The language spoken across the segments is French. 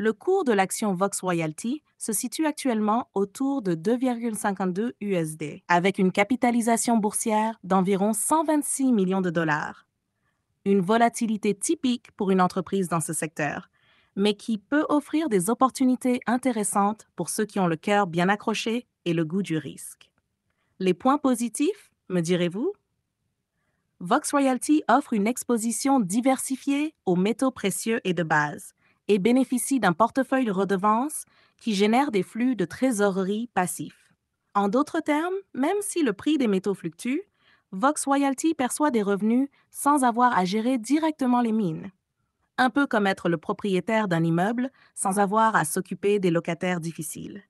Le cours de l'action Vox Royalty se situe actuellement autour de 2,52 USD, avec une capitalisation boursière d'environ 126 millions de dollars. Une volatilité typique pour une entreprise dans ce secteur, mais qui peut offrir des opportunités intéressantes pour ceux qui ont le cœur bien accroché et le goût du risque. Les points positifs, me direz-vous Vox Royalty offre une exposition diversifiée aux métaux précieux et de base, et bénéficie d'un portefeuille de redevances qui génère des flux de trésorerie passifs. En d'autres termes, même si le prix des métaux fluctue, Vox Royalty perçoit des revenus sans avoir à gérer directement les mines. Un peu comme être le propriétaire d'un immeuble sans avoir à s'occuper des locataires difficiles.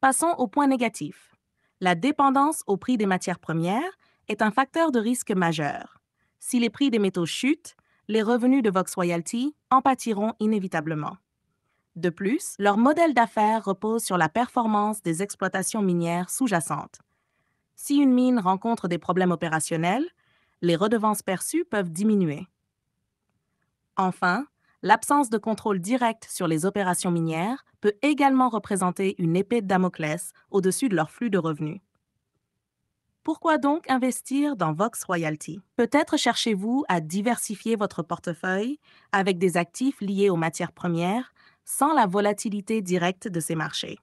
Passons au point négatif. La dépendance au prix des matières premières est un facteur de risque majeur. Si les prix des métaux chutent, les revenus de Vox Royalty en pâtiront inévitablement. De plus, leur modèle d'affaires repose sur la performance des exploitations minières sous-jacentes. Si une mine rencontre des problèmes opérationnels, les redevances perçues peuvent diminuer. Enfin, l'absence de contrôle direct sur les opérations minières peut également représenter une épée de Damoclès au-dessus de leur flux de revenus. Pourquoi donc investir dans Vox Royalty Peut-être cherchez-vous à diversifier votre portefeuille avec des actifs liés aux matières premières sans la volatilité directe de ces marchés.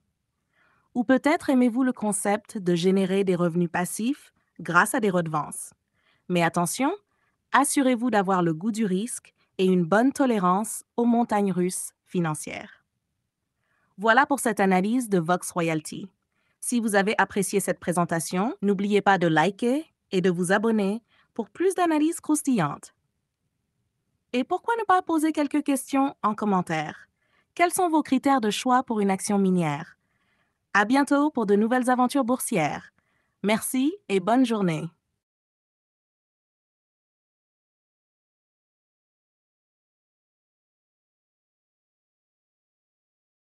Ou peut-être aimez-vous le concept de générer des revenus passifs grâce à des redevances. Mais attention, assurez-vous d'avoir le goût du risque et une bonne tolérance aux montagnes russes financières. Voilà pour cette analyse de Vox Royalty. Si vous avez apprécié cette présentation, n'oubliez pas de liker et de vous abonner pour plus d'analyses croustillantes. Et pourquoi ne pas poser quelques questions en commentaire Quels sont vos critères de choix pour une action minière À bientôt pour de nouvelles aventures boursières. Merci et bonne journée.